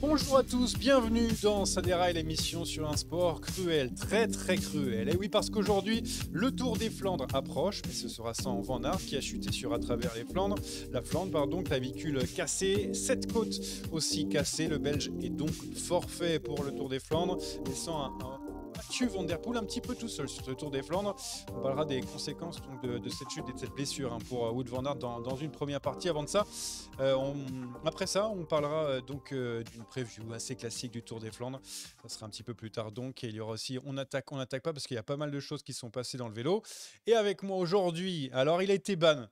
Bonjour à tous, bienvenue dans Saderail l'émission sur un sport cruel, très très cruel. Et oui, parce qu'aujourd'hui, le Tour des Flandres approche, mais ce sera sans Van Aert qui a chuté sur à travers les Flandres. La Flandre, pardon, clavicule cassée, cette côte aussi cassée. Le Belge est donc forfait pour le Tour des Flandres, Et sans... un Tue Van Der un petit peu tout seul sur ce Tour des Flandres. On parlera des conséquences de, cette chute et de cette blessure hein, pour euh, Wood Van Aert dans, une première partie. Avant de ça, euh, après ça, on parlera euh, donc d'une preview assez classique du Tour des Flandres. Ça sera un petit peu plus tard donc. Et il y aura aussi on attaque, on n'attaque pas parce qu'il y a pas mal de choses qui sont passées dans le vélo. Et avec moi aujourd'hui, alors il a été ban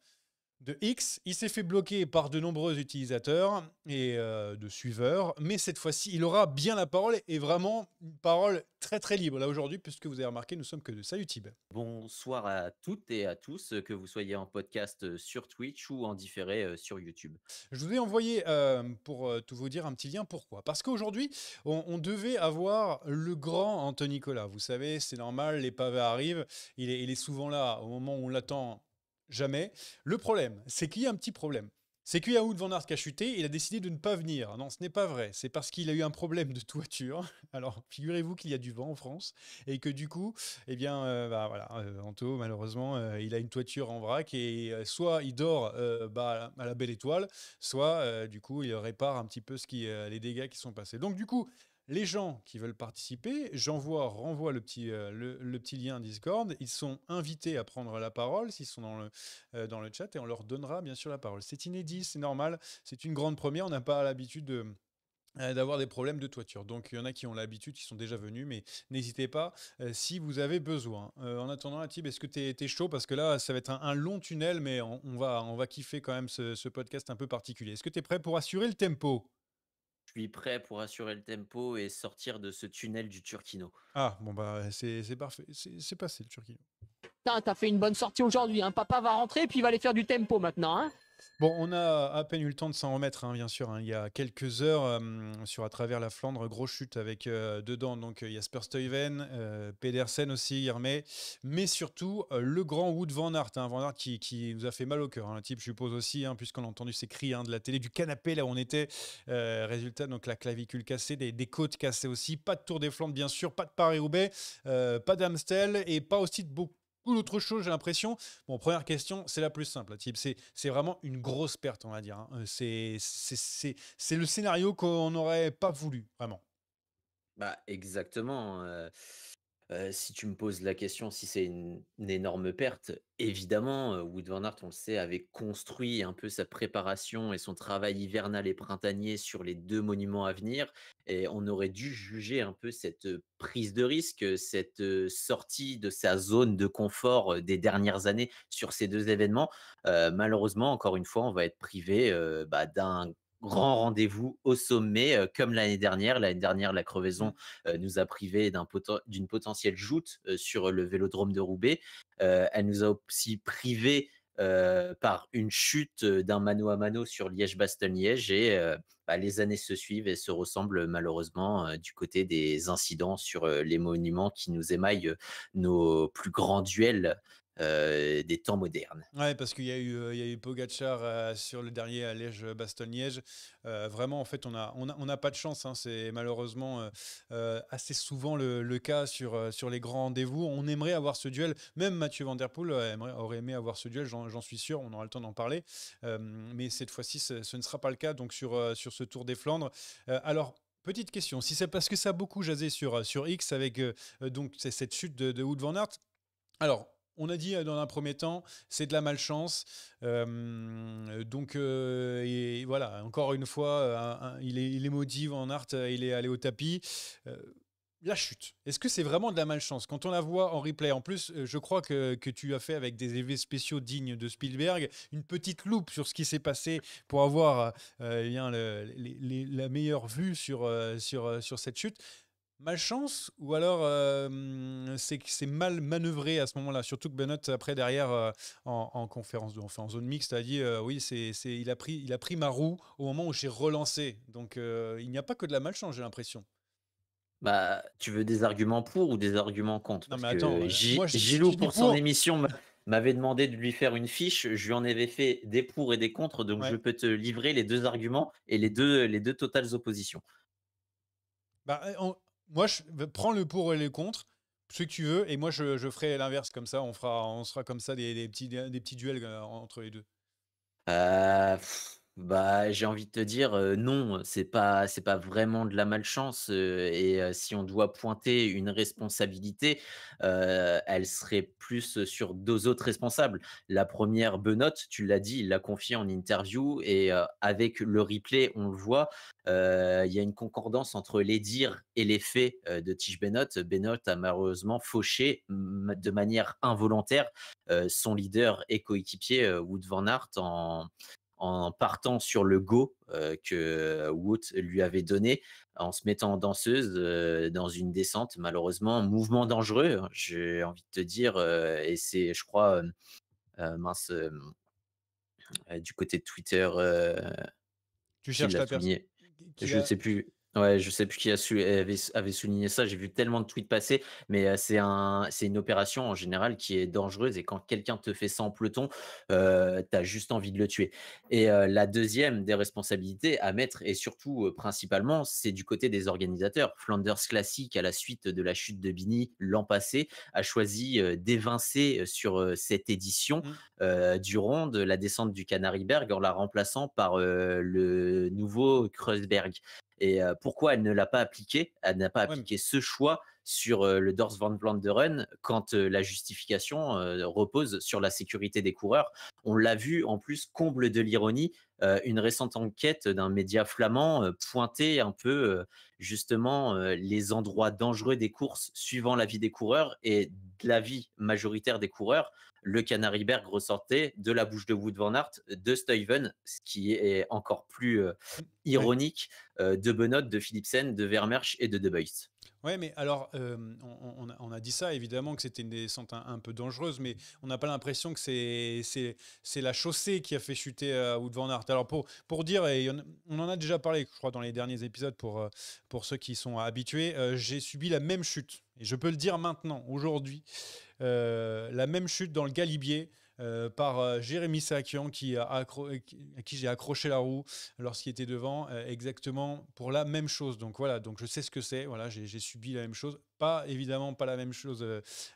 de X. Il s'est fait bloquer par de nombreux utilisateurs et euh, de suiveurs, mais cette fois-ci, il aura bien la parole et vraiment une parole très très libre là aujourd'hui, puisque vous avez remarqué, nous sommes que de ça Tib. Bonsoir à toutes et à tous, que vous soyez en podcast euh, sur Twitch ou en différé euh, sur YouTube. Je vous ai envoyé, pour tout vous dire, un petit lien. Pourquoi Parce qu'aujourd'hui, on, devait avoir le grand Anthony Nicolas. Vous savez, c'est normal, les pavés arrivent. il est souvent là au moment où on l'attend jamais. Le problème, c'est qu'il y a un petit problème. C'est qu'il y a Wood Van qui a chuté, et il a décidé de ne pas venir. Non, ce n'est pas vrai. C'est parce qu'il a eu un problème de toiture. Alors, figurez-vous qu'il y a du vent en France et que du coup, eh bien, euh, bah, voilà, euh, Anto, malheureusement, euh, il a une toiture en vrac et soit il dort bah, à la belle étoile, soit du coup, il répare un petit peu ce qui, les dégâts qui sont passés. Donc, du coup, les gens qui veulent participer, j'envoie, renvoie le petit, euh, le, petit lien Discord. Ils sont invités à prendre la parole s'ils sont dans le, euh, dans le chat et on leur donnera bien sûr la parole. C'est inédit, c'est normal, c'est une grande première. On n'a pas l'habitude euh, d'avoir des problèmes de toiture. Donc il y en a qui ont l'habitude, qui sont déjà venus, mais n'hésitez pas si vous avez besoin. en attendant, Atib, est-ce que tu es, chaud Parce que là, ça va être un, long tunnel, mais on, va, on va kiffer quand même ce, ce podcast un peu particulier. Est-ce que tu es prêt pour assurer le tempo je suis prêt pour assurer le tempo et sortir de ce tunnel du Turquino. Ah, bon, bah, c'est parfait. C'est passé le Turquino. T'as fait une bonne sortie aujourd'hui. Hein. Papa va rentrer puis il va aller faire du tempo maintenant. Hein Bon, on a à peine eu le temps de s'en remettre, hein, bien sûr. Hein. Il y a quelques heures, sur à travers la Flandre, grosse chute avec dedans. Donc, Jasper Stuyven, Pedersen aussi, Irmé, mais surtout le grand Wood Van Aert. Hein, Van Aert qui, nous a fait mal au cœur. un hein, type, je suppose aussi, puisqu'on a entendu ses cris de la télé, du canapé là où on était. résultat, donc la clavicule cassée, des, des, côtes cassées aussi. Pas de Tour des Flandres, bien sûr, pas de Paris-Roubaix, pas d'Amstel et pas aussi de beaucoup ou l'autre chose, j'ai l'impression. Bon, première question, c'est la plus simple, type. C'est vraiment une grosse perte, on va dire. Hein. Euh, c'est le scénario qu'on n'aurait pas voulu, vraiment. Bah, exactement. Euh, si tu me poses la question si c'est une, énorme perte, évidemment, Wood Van on le sait, avait construit un peu sa préparation et son travail hivernal et printanier sur les deux monuments à venir. Et on aurait dû juger un peu cette prise de risque, cette sortie de sa zone de confort des dernières années sur ces deux événements. malheureusement, encore une fois, on va être privé bah, d'un grand rendez-vous au sommet, euh, comme l'année dernière. L'année dernière, la mmh. crevaison euh, nous a privé d'une potentielle joute euh, sur le vélodrome de Roubaix. elle nous a aussi privé par une chute d'un mano à mano sur Liège-Bastogne-Liège. Et bah, les années se suivent et se ressemblent malheureusement du côté des incidents sur les monuments qui nous émaillent nos plus grands duels euh, des temps modernes. Ouais, parce qu'il y a eu, euh, il eu Pogacar euh, sur le dernier à Liège-Bastogne-Liège. vraiment, en fait, on n'a on, a, on a pas de chance. Hein. C'est malheureusement assez souvent le, cas sur, sur les grands rendez-vous. On aimerait avoir ce duel. Même Mathieu Van Der Poel aurait aimé avoir ce duel, j'en suis sûr. On aura le temps d'en parler. mais cette fois-ci, ce, ne sera pas le cas donc sur, sur ce Tour des Flandres. alors, Petite question, si c'est parce que ça a beaucoup jasé sur, sur X avec donc cette chute de, de Van Aert. Alors, on a dit euh, dans un premier temps, c'est de la malchance. Euh, donc, euh, voilà, encore une fois, il, est, il en art, il est allé au tapis. la chute, est-ce que c'est vraiment de la malchance Quand on la voit en replay, en plus, je crois que, tu as fait avec des effets spéciaux dignes de Spielberg une petite loupe sur ce qui s'est passé pour avoir eh bien, la meilleure vue sur, sur, sur cette chute malchance ou alors euh, c'est c'est c'est mal manœuvré à ce moment-là Surtout que Bennett, après, derrière, euh, en, conférence, de, enfin en zone mixte, a dit euh, oui, c'est c'est il, a pris, il a pris ma roue au moment où j'ai relancé. Donc il n'y a pas que de la malchance, j'ai l'impression. Bah, tu veux des arguments pour ou des arguments contre Parce Gilou, pour son émission, m'avait demandé de lui faire une fiche. Je lui en avais fait des pour et des contre. Donc, je peux te livrer les deux arguments et les deux, les deux totales oppositions. Bah, moi, je prends le pour et le contre, ce que tu veux, et moi, je, ferai l'inverse comme ça. On fera, on sera comme ça des, petits, des petits duels euh, entre les deux. Euh, bah, j'ai envie de te dire non, c'est pas c'est pas vraiment de la malchance et si on doit pointer une responsabilité, elle serait plus sur deux autres responsables. La première, Benoît, tu l'as dit, il l'a confié en interview et avec le replay, on le voit, il y a une concordance entre les dires et les faits de Tige Benoît. Benoît a malheureusement fauché de manière involontaire son leader et coéquipier Wood Van Hart, en en partant sur le go euh, que Wood lui avait donné, en se mettant en danseuse euh, dans une descente, malheureusement, mouvement dangereux, hein, j'ai envie de te dire, euh, et c'est, je crois, mince, du côté de Twitter. tu cherches Je ne sais plus. Ouais, je sais plus qui avait, souligné ça. J'ai vu tellement de tweets passer, mais c'est une opération en général qui est dangereuse. Et quand quelqu'un te fait ça en peloton, tu as juste envie de le tuer. Et la deuxième des responsabilités à mettre, et surtout principalement, c'est du côté des organisateurs. Flanders Classic, à la suite de la chute de Bini l'an passé, a choisi d'évincer sur cette édition mmh. du de la descente du Canary Berg en la remplaçant par le nouveau Kreuzberg. Et euh, pourquoi elle ne l'a pas appliqué Elle n'a pas appliqué ce choix sur euh, le Dors Van Vlaanderen quand euh, la justification repose sur la sécurité des coureurs. On l'a vu en plus, comble de l'ironie, une récente enquête d'un média flamand pointait un peu justement les endroits dangereux des courses suivant l'avis des coureurs et de l'avis majoritaire des coureurs le Berg ressortait de la bouche de Wood Van Hart, de Stuyven, ce qui est encore plus euh, ironique, euh, de Benoît, de Philipsen, de Vermersch et de De oui, mais alors, euh, on, a, dit ça, évidemment, que c'était une descente un, peu dangereuse, mais on n'a pas l'impression que c'est la chaussée qui a fait chuter euh, Wood Van Alors, pour, pour dire, et on, en a déjà parlé, je crois, dans les derniers épisodes, pour, euh, pour ceux qui sont habitués, euh, j'ai subi la même chute. Et je peux le dire maintenant, aujourd'hui, la même chute dans le Galibier euh, par euh, Jérémy Sakian, qui a à qui j'ai accroché la roue lorsqu'il était devant, euh, exactement pour la même chose. Donc voilà, donc je sais ce que c'est. Voilà, j'ai subi la même chose. Pas évidemment pas la même chose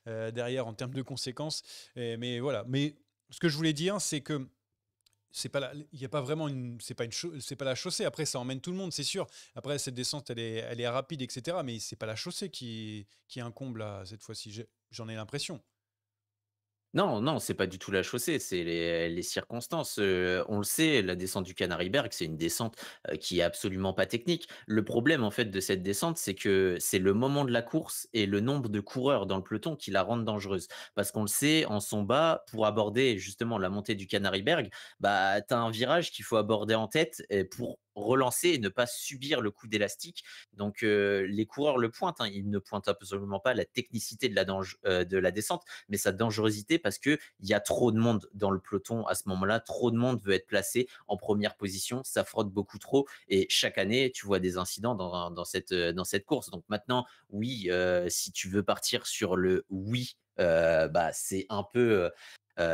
derrière en termes de conséquences, mais voilà. Mais ce que je voulais dire, c'est que c'est pas il y a pas vraiment une c'est pas une c'est pas la chaussée après ça emmène tout le monde c'est sûr après cette descente elle est elle est rapide etc mais c'est pas la chaussée qui qui incombe là cette fois-ci j'en ai l'impression non, non, c'est pas du tout la chaussée, c'est les, circonstances. on le sait, la descente du Canaryberg, c'est une descente qui est absolument pas technique. Le problème en fait de cette descente, c'est que c'est le moment de la course et le nombre de coureurs dans le peloton qui la rendent dangereuse. Parce qu'on le sait, en son bas, pour aborder justement la montée du Canaryberg, bah as un virage qu'il faut aborder en tête pour relancer et ne pas subir le coup d'élastique. Donc euh, les coureurs le pointent, hein. ils ne pointent absolument pas la technicité euh, de la, descente, mais sa dangerosité parce que il y a trop de monde dans le peloton à ce moment-là, trop de monde veut être placé en première position, ça frotte beaucoup trop et chaque année tu vois des incidents dans, euh, cette course. Donc maintenant, oui, si tu veux partir sur le oui, bah c'est un peu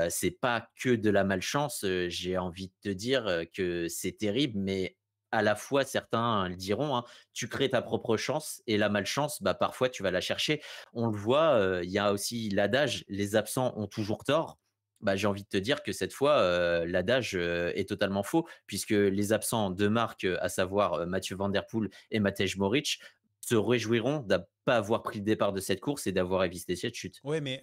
c'est pas que de la malchance. J'ai envie de te dire que c'est terrible, mais à la fois, certains le diront, hein, tu crées ta propre chance et la malchance, bah, parfois tu vas la chercher. On le voit, il y a aussi l'adage, les absents ont toujours tort. Bah, j'ai envie de te dire que cette fois, l'adage est totalement faux, puisque les absents de marque, à savoir Mathieu Van Der Poel et Matej Moric, se réjouiront d'avoir pas avoir pris le départ de cette course et d'avoir évité cette chute. Oui, mais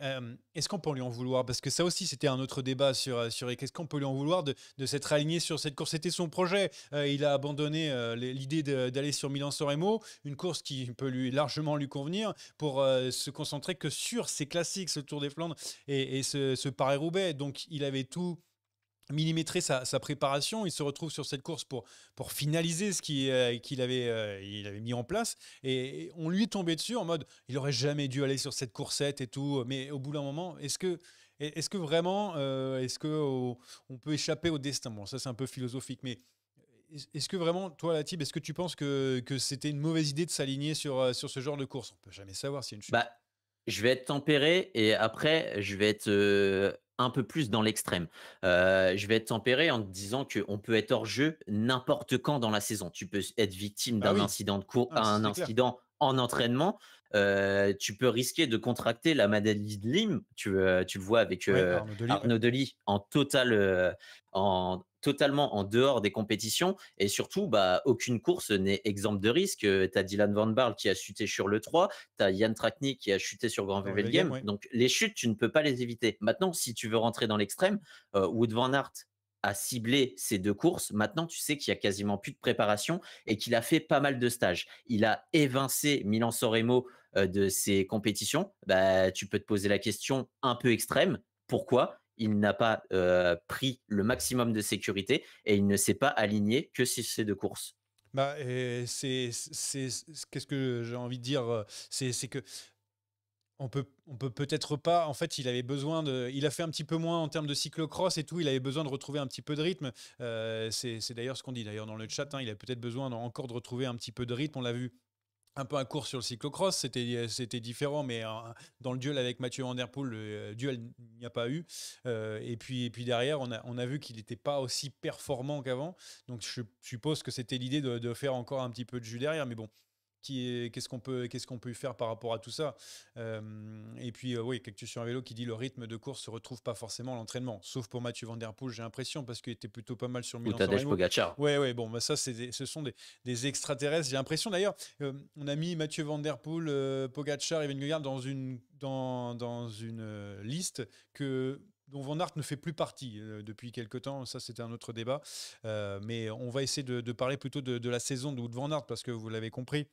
est-ce qu'on peut lui en vouloir Parce que ça aussi, c'était un autre débat sur, sur quest ce qu'on peut lui en vouloir de, s'être aligné sur cette course. C'était son projet. il a abandonné l'idée d'aller sur milan soremo une course qui peut lui largement lui convenir pour se concentrer que sur ses classiques, ce Tour des Flandres et, ce, ce Paris-Roubaix. Donc, il avait tout millimétrer sa, préparation. Il se retrouve sur cette course pour, pour finaliser ce euh, qu'il avait, euh, avait mis en place. Et, on lui est tombé dessus en mode, il aurait jamais dû aller sur cette coursette et tout. Mais au bout d'un moment, est-ce que, est-ce que vraiment, euh, est-ce qu'on peut échapper au destin Bon, ça c'est un peu philosophique, mais est-ce que vraiment, toi, la Latib, est-ce que tu penses que, que c'était une mauvaise idée de s'aligner sur, sur ce genre de course On peut jamais savoir si une chute. Bah, je vais être tempéré et après, je vais être un peu plus dans l'extrême. Euh, je vais être tempéré en te disant qu'on peut être hors jeu n'importe quand dans la saison. Tu peux être victime bah d'un incident de cours, d'un ah, un incident en entraînement. Euh, tu peux risquer de contracter la maladie de Lyme. Tu, euh, tu le vois avec Arnaud en total, en, totalement en dehors des compétitions et surtout, bah, aucune course n'est exempte de risque. Euh, tu as Dylan Van Barl qui a chuté sur le 3, tu as Yann Trakny qui a chuté sur Grand VVL Game. Donc les chutes, tu ne peux pas les éviter. Maintenant, si tu veux rentrer dans l'extrême, euh, Wood Van Aert a ciblé ces deux courses. Maintenant, tu sais qu'il y a quasiment plus de préparation et qu'il a fait pas mal de stages. Il a évincé milan Sorremo euh, de ses compétitions. Bah, tu peux te poser la question un peu extrême. Pourquoi il n'a pas pris le maximum de sécurité et il ne s'est pas aligné que si bah, c'est de course. Bah, c'est qu'est-ce que j'ai envie de dire C'est que on peut on peut peut-être pas en fait il avait besoin de il a fait un petit peu moins en termes de cyclocross et tout il avait besoin de retrouver un petit peu de rythme c'est d'ailleurs ce qu'on dit d'ailleurs dans le chat hein, il a peut-être besoin encore de retrouver un petit peu de rythme on l'a vu un peu un cours sur le cyclocross, c'était euh, c'était différent, mais euh, dans le duel avec Mathieu Van le euh, duel n'y a pas eu. et puis et puis derrière, on a on a vu qu'il n'était pas aussi performant qu'avant. Donc je suppose que c'était l'idée de, de, faire encore un petit peu de jus derrière, mais bon, qu'est-ce qu'on peut qu'est-ce qu'on peut faire par rapport à tout ça et puis oui quelqu'un sur un vélo qui dit le rythme de course se retrouve pas forcément à l'entraînement sauf pour Mathieu Van Der Poel j'ai l'impression parce qu'il était plutôt pas mal sur Milan Tadej Pogacar ouais ouais bon bah, ça c'est ce sont des, extraterrestres j'ai l'impression d'ailleurs on a mis Mathieu Van Der Poel Pogacar et dans une dans, dans une liste que dont Van Aert ne fait plus partie depuis quelques temps. Ça, c'était un autre débat. mais on va essayer de, parler plutôt de, de, la saison de Van Aert, parce que vous l'avez compris,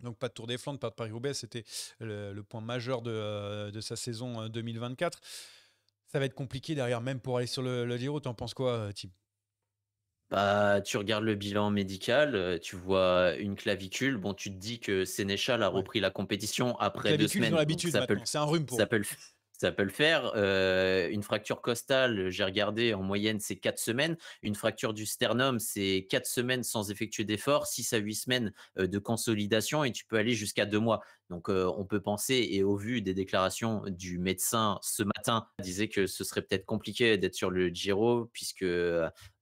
donc pas de Tour des Flandres, pas de Paris-Roubaix, c'était le, point majeur de, euh, sa saison 2024. Euh, ça va être compliqué derrière, même pour aller sur le, le Giro. T'en penses quoi, euh, Tim bah, tu regardes le bilan médical, tu vois une clavicule. Bon, tu te dis que Sénéchal a repris la compétition après deux semaines. C'est un rhume pour. Ça Ça peut le faire. une fracture costale, j'ai regardé, en moyenne, c'est 4 semaines. Une fracture du sternum, c'est 4 semaines sans effectuer d'effort, 6 à 8 semaines de consolidation et tu peux aller jusqu'à 2 mois. Donc, on peut penser, et au vu des déclarations du médecin ce matin, disait que ce serait peut-être compliqué d'être sur le Giro puisque,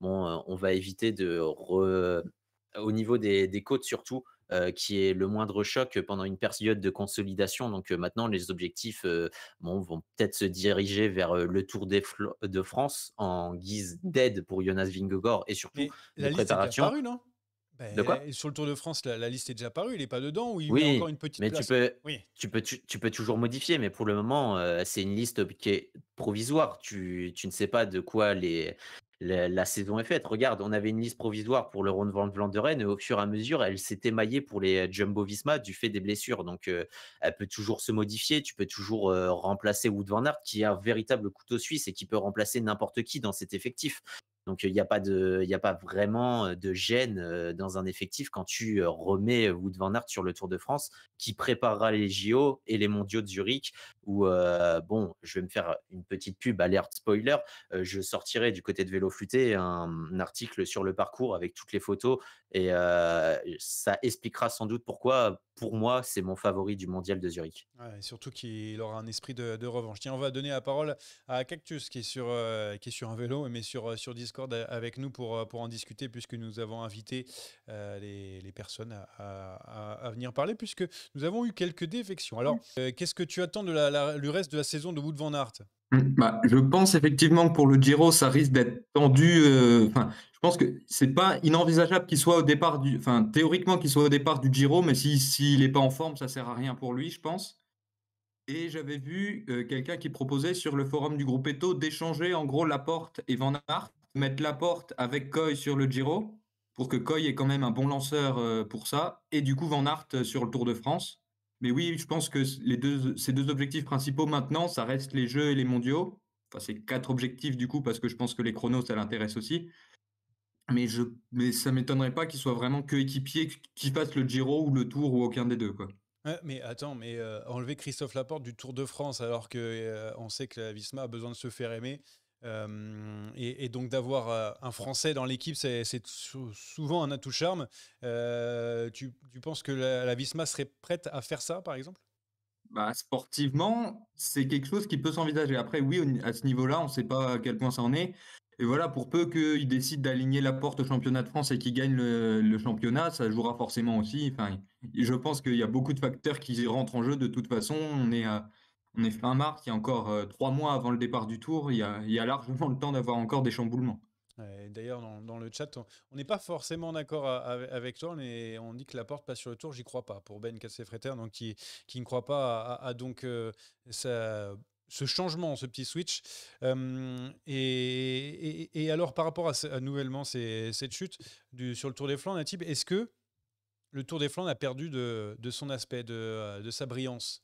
bon, on va éviter de... Au niveau des côtes surtout, qui est le moindre choc pendant une période de consolidation. Donc maintenant, les objectifs vont peut-être se diriger vers le Tour de France en guise mmh. d'aide pour Jonas Vingegaard et surtout la liste Est déjà non ben, sur le Tour de France, la, liste est déjà parue, il n'est pas dedans ou il oui, met encore une petite mais place. Tu peux, oui. tu, peux, tu, peux toujours modifier, mais pour le moment, c'est une liste qui est provisoire. tu, ne sais pas de quoi les, la, saison est faite. Regarde, on avait une liste provisoire pour le ronde Van Vlanderen et au fur et à mesure, elle s'est émaillée pour les euh, Jumbo Visma du fait des blessures. Donc, euh, elle peut toujours se modifier. Tu peux toujours euh, remplacer Wood Van Aert, qui est un véritable couteau suisse et qui peut remplacer n'importe qui dans cet effectif. Donc il n'y a pas de, il a pas vraiment de gêne dans un effectif quand tu remets Wood van Aert sur le Tour de France, qui préparera les JO et les Mondiaux de Zurich. Ou bon, je vais me faire une petite pub alerte spoiler. je sortirai du côté de Vélo Futé un, article sur le parcours avec toutes les photos et ça expliquera sans doute pourquoi pour moi, c'est mon favori du mondial de Zurich. surtout qu'il aura un esprit de, revanche. Tiens, on va donner la parole à Cactus qui est sur, euh, un vélo, mais sur, euh, Discord euh, avec nous pour, en discuter, puisque nous avons invité les, personnes à, venir parler, puisque nous avons eu quelques défections. Alors, mmh. qu'est-ce que tu attends du reste de la saison de Wood Van Aert Mmh, bah, je pense effectivement que pour le Giro, ça risque d'être tendu. Euh, je pense que c'est pas inenvisageable qu'il soit au départ du, enfin théoriquement qu'il soit au départ du Giro, mais s'il si, n'est pas en forme, ça sert à rien pour lui, je pense. Et j'avais vu euh, quelqu'un qui proposait sur le forum du groupe Eto d'échanger en gros Laporte et Van Aert, mettre Laporte avec Coy sur le Giro pour que Coy est quand même un bon lanceur euh, pour ça, et du coup Van Aert sur le Tour de France. Mais oui, je pense que les deux, ces deux objectifs principaux maintenant, ça reste les jeux et les mondiaux. Enfin, c'est quatre objectifs du coup, parce que je pense que les chronos, ça l'intéresse aussi. Mais, je, mais ça m'étonnerait pas qu'il soit vraiment que équipier, qui fasse le Giro ou le Tour ou aucun des deux. Quoi. mais attends, mais euh, enlever Christophe Laporte du Tour de France alors qu'on euh, on sait que la Visma a besoin de se faire aimer, euh, et, donc d'avoir euh, un Français dans l'équipe, c'est souvent un atout charme. Euh, tu, penses que la, la, Visma serait prête à faire ça, par exemple bah, Sportivement, c'est quelque chose qui peut s'envisager. Après, oui, à ce niveau-là, on ne sait pas à quel point ça en est. Et voilà, pour peu qu'ils décident d'aligner la porte au championnat de France et qu'ils gagnent le, le, championnat, ça jouera forcément aussi. Enfin, je pense qu'il y a beaucoup de facteurs qui rentrent en jeu de toute façon. On est à on est fin mars, il y a encore euh, trois mois avant le départ du tour, il y a, largement le temps d'avoir encore des chamboulements. D'ailleurs, dans, le chat, on n'est pas forcément d'accord avec toi, mais on dit que la porte passe sur le tour, j'y crois pas, pour Ben Cassefretter, donc qui, ne croit pas à, donc euh, ce changement, ce petit switch. Euh, et, alors, par rapport à, nouvellement cette chute du, sur le Tour des Flandres, Natib, est-ce que le Tour des Flandres a perdu de, son aspect, de sa brillance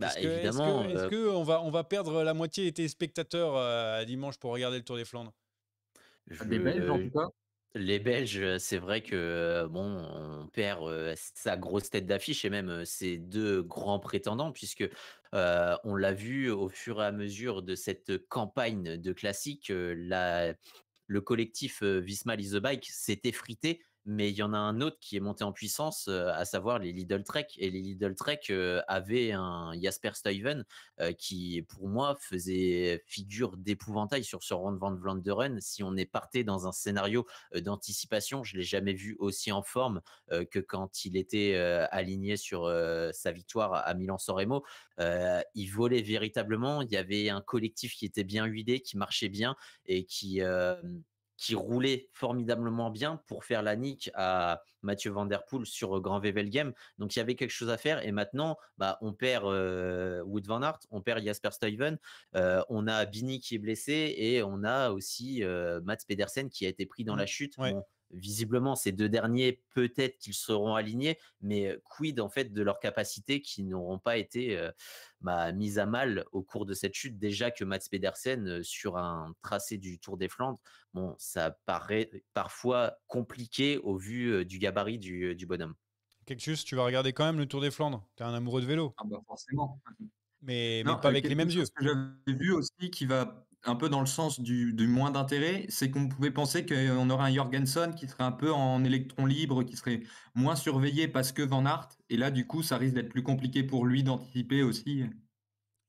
bah, est-ce qu'on euh, on va, perdre la moitié des spectateurs euh, dimanche pour regarder le Tour des Flandres ah, euh, Les Belges, c'est vrai que bon, on perd sa grosse tête d'affiche et même ses deux grands prétendants, puisque on l'a vu au fur et à mesure de cette campagne de classique, le collectif Visma is the Bike s'est effrité mais il y en a un autre qui est monté en puissance, à savoir les Lidl Trek. Et les Lidl Trek avaient un Jasper Stuyven qui, pour moi, faisait figure d'épouvantail sur ce round Van Vlanderen. Si on est parté dans un scénario d'anticipation, je l'ai jamais vu aussi en forme que quand il était aligné sur sa victoire à Milan-San il volait véritablement. Il y avait un collectif qui était bien huilé, qui marchait bien et qui qui roulait formidablement bien pour faire la nique à Mathieu Van Der Poel sur Grand Vevel Game. Donc il y avait quelque chose à faire et maintenant bah, on perd Wood Van Aert, on perd Jasper Stuyven, on a Bini qui est blessé et on a aussi Mats Pedersen qui a été pris dans mmh. la chute visiblement ces deux derniers peut-être qu'ils seront alignés mais quid en fait de leurs capacités qui n'auront pas été bah, mises à mal au cours de cette chute déjà que Mats Pedersen sur un tracé du Tour des Flandres bon ça paraît parfois compliqué au vu du gabarit du, bonhomme Quelque tu vas regarder quand même le Tour des Flandres tu es un amoureux de vélo ah, bah, forcément mais, pas euh, avec les mêmes yeux. que vu aussi qui va un peu dans le sens du, moins d'intérêt, c'est qu'on pouvait penser qu'on aurait un Jorgensen qui serait un peu en électron libre, qui serait moins surveillé parce que Van Hart. Et là, du coup, ça risque d'être plus compliqué pour lui d'anticiper aussi.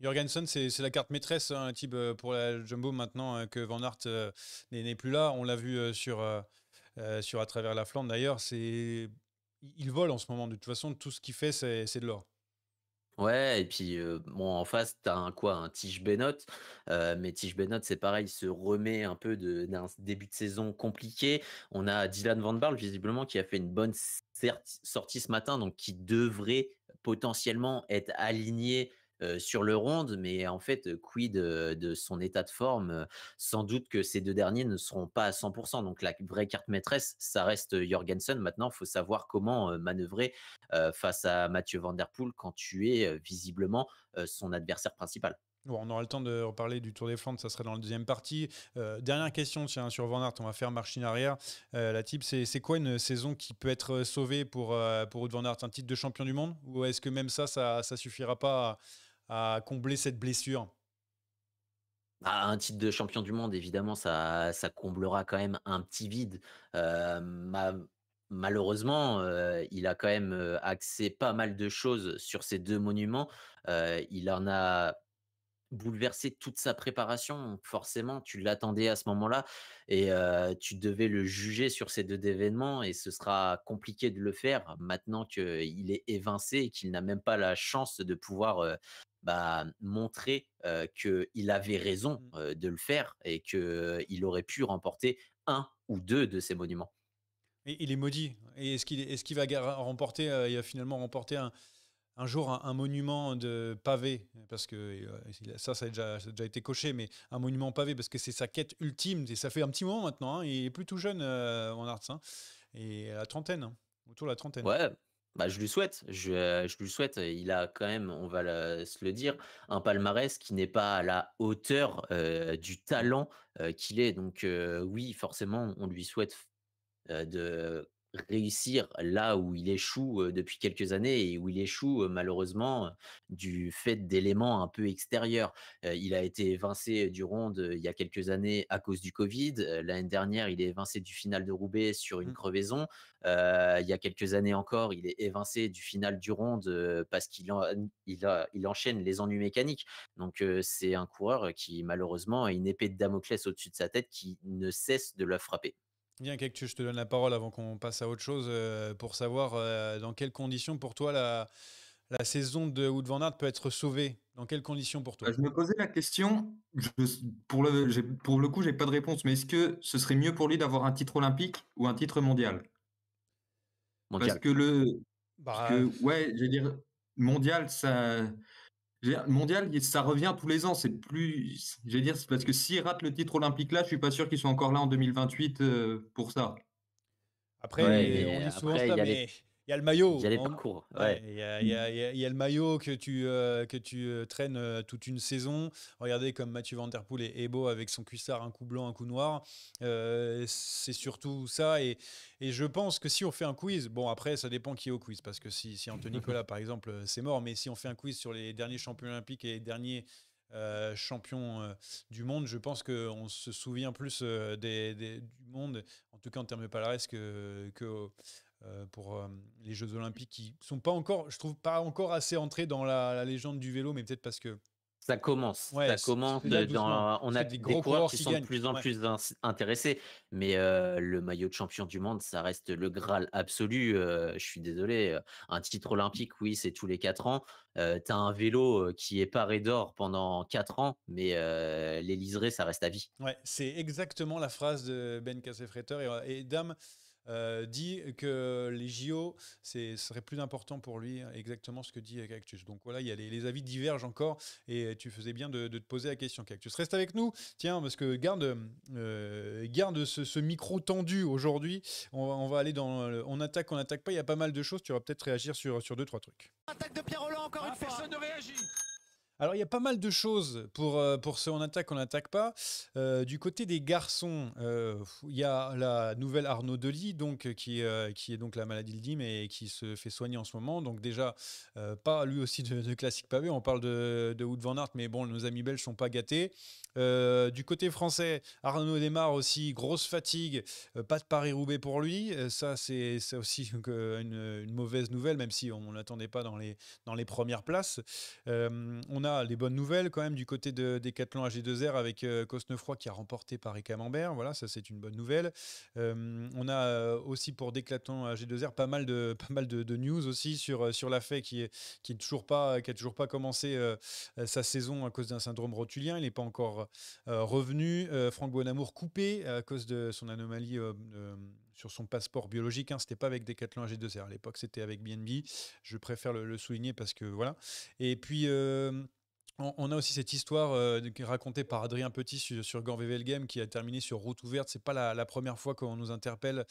Jorgensen, c'est la carte maîtresse, hein, un type euh, pour la jumbo maintenant hein, que Van Hart euh, n'est plus là. On l'a vu euh, sur, à travers la Flandre d'ailleurs. Il vole en ce moment. De toute façon, tout ce qu'il fait, c'est de l'or. Ouais, et puis en face, t'as un quoi, un Tige Benot, mais Tige Benot, c'est pareil, se remet un peu d'un début de saison compliqué. On a Dylan Van Barle, visiblement, qui a fait une bonne sortie ce matin, donc qui devrait potentiellement être aligné euh, sur le ronde, mais en fait, euh, quid euh, de, son état de forme Sans doute que ces deux derniers ne seront pas à 100%. Donc la vraie carte maîtresse, ça reste Jorgensen. Maintenant, il faut savoir comment manœuvrer face à Mathieu Van Der Poel quand tu es visiblement son adversaire principal. on aura le temps de reparler du Tour des Flandres, ça serait dans la deuxième partie. dernière question tiens, sur Van Aert, on va faire marche in arrière. la type, c'est quoi une saison qui peut être sauvée pour, pour Van Aert Un titre de champion du monde Ou est-ce que même ça, ça ne suffira pas à combler cette blessure à bah, un titre de champion du monde, évidemment, ça, ça comblera quand même un petit vide. Euh, malheureusement, euh, il a quand même euh, accès pas mal de choses sur ces deux monuments. il en a bouleversé toute sa préparation. Forcément, tu l'attendais à ce moment-là et tu devais le juger sur ces deux événements et ce sera compliqué de le faire maintenant qu'il est évincé et qu'il n'a même pas la chance de pouvoir bah, montrer qu'il avait raison mmh. de le faire et qu'il aurait pu remporter un ou deux de ces monuments. il est maudit. Et est-ce qu'il est, va remporter, il a finalement remporté un, un jour un, monument de pavé, parce que euh, ça, ça a, déjà, été coché, mais un monument pavé, parce que c'est sa quête ultime. Et ça fait un petit moment maintenant. Hein, il est plutôt jeune, euh, en art, arts, hein, et à la trentaine, hein, autour la trentaine. Ouais. Bah, je lui souhaite, je, euh, je, lui souhaite. Il a quand même, on va se le dire, un palmarès qui n'est pas à la hauteur du talent qu'il est. Donc oui, forcément, on lui souhaite de réussir là où il échoue depuis quelques années et où il échoue malheureusement du fait d'éléments un peu extérieurs. Il a été évincé du Ronde il y a quelques années à cause du Covid. L'année dernière, il est évincé du final de Roubaix sur une mmh. crevaison. il y a quelques années encore, il est évincé du final du Ronde parce qu'il il enchaîne les ennuis mécaniques. Donc c'est un coureur qui malheureusement a une épée de Damoclès au-dessus de sa tête qui ne cesse de le frapper. Viens, Kektu, je te donne la parole avant qu'on passe à autre chose euh, pour savoir euh, dans quelles conditions pour toi la, la saison de Wood Van peut être sauvée. Dans quelles conditions pour toi bah, Je me posais la question, pour, le, pour le coup, j'ai pas de réponse, mais est-ce que ce serait mieux pour lui d'avoir un titre olympique ou un titre mondial, Parce que le. Bah, ouais, je veux dire, mondial, ça. Le mondial, ça revient tous les ans. C'est plus, je vais dire, parce que s'ils ratent le titre olympique là, je suis pas sûr qu'ils soient encore là en 2028 euh, pour ça. Après, on dit euh, souvent ça, mais il y a le maillot. Il y a Il, y a, mmh. il, y a, il, y a, le maillot que tu, euh, que tu euh, traînes euh, toute une saison. Regardez comme Mathieu Van Der Poel est, beau avec son cuissard, un coup blanc, un coup noir. c'est surtout ça. Et, et, je pense que si on fait un quiz, bon après ça dépend qui est au quiz, parce que si, si Anthony Nicolas par exemple, c'est mort, mais si on fait un quiz sur les derniers champions olympiques et les derniers... champions du monde. Je pense qu'on se souvient plus des, du monde, en tout cas en termes de palmarès, que, que euh, pour euh, les Jeux Olympiques qui sont pas encore, je trouve, pas encore assez entrés dans la, légende du vélo, mais peut-être parce que. Ça commence, ça commence. on a des, gros coureurs qui, sont de plus en plus intéressés, mais euh, le maillot de champion du monde, ça reste le graal absolu. je suis désolé, un titre olympique, oui, c'est tous les quatre ans. Tu t'as un vélo qui est paré d'or pendant 4 ans, mais euh, les liserés, ça reste à vie. Ouais, c'est exactement la phrase de Ben Cassefretter et, et Dame euh, dit que les JO, ce serait plus important pour lui, hein, exactement ce que dit Cactus. Donc voilà, il y a les, avis divergent encore, et tu faisais bien de, te poser la question, Cactus. Reste avec nous, tiens, parce que garde, euh, garde ce, micro tendu aujourd'hui. On, va aller dans... on attaque, on n'attaque pas, il y a pas mal de choses, tu vas peut-être réagir sur, sur deux, trois trucs. Attaque de Pierre Roland, encore ah, une fois. Personne ne réagit alors, il y a pas mal de choses pour, euh, pour ce on attaque, on n'attaque pas. Euh, du côté des garçons, euh, il y a la nouvelle Arnaud Dely, donc, qui, qui est donc la maladie de Lyme et qui se fait soigner en ce moment. Donc, déjà, pas lui aussi de, classique pavé. On parle de, de Wood Van Aert, mais bon, nos amis belges sont pas gâtés. Euh, du côté français, Arnaud démarre aussi, grosse fatigue, euh, pas de Paris-Roubaix pour lui. Euh, ça, c'est aussi une, mauvaise nouvelle, même si on l'attendait pas dans les, dans les premières places. on a les bonnes nouvelles quand même du côté de Decathlon AG2R avec Cosnefroy qui a remporté Paris-Camembert. Voilà, ça c'est une bonne nouvelle. on a aussi pour Decathlon AG2R pas mal de, pas mal de, news aussi sur, sur la fée qui n'a qui toujours, pas, qui a toujours pas commencé sa saison à cause d'un syndrome rotulien. Il n'est pas encore euh, revenu. Euh, Franck Bonamour coupé euh, à cause de son anomalie sur son passeport biologique. Hein, c'était pas avec Decathlon g 2 r à l'époque, c'était avec BNB. Je préfère le, souligner parce que voilà. Et puis. On a aussi cette histoire euh, racontée par Adrien Petit sur, sur VVL Game qui a terminé sur route ouverte. C'est pas la, première fois qu'on nous interpelle.